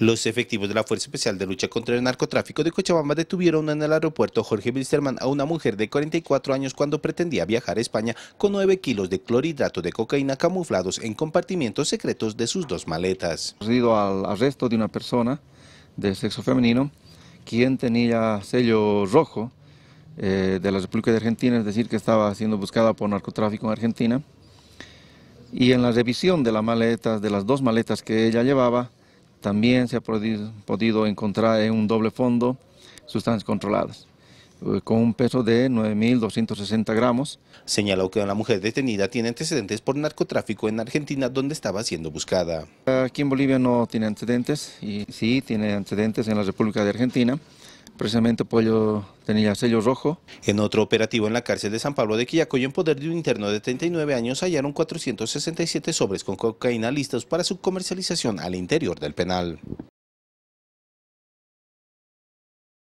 Los efectivos de la Fuerza Especial de Lucha contra el Narcotráfico de Cochabamba detuvieron en el aeropuerto Jorge Wilstermann a una mujer de 44 años cuando pretendía viajar a España con 9 kilos de clorhidrato de cocaína camuflados en compartimientos secretos de sus dos maletas. Ido al arresto de una persona de sexo femenino quien tenía sello rojo eh, de la República de Argentina, es decir, que estaba siendo buscada por narcotráfico en Argentina. Y en la revisión de, las maletas, de las dos maletas que ella llevaba, también se ha podido, encontrar en un doble fondo sustancias controladas eh, con un peso de 9.260 gramos. Señaló que la mujer detenida tiene antecedentes por narcotráfico en Argentina, donde estaba siendo buscada. Aquí en Bolivia no tiene antecedentes, y sí tiene antecedentes en la República de Argentina precisamente Pollo tenía sello rojo. En otro operativo en la cárcel de San Pablo de Quillacoy, en poder de un interno de 39 años, hallaron 467 sobres con cocaína listos para su comercialización al interior del penal.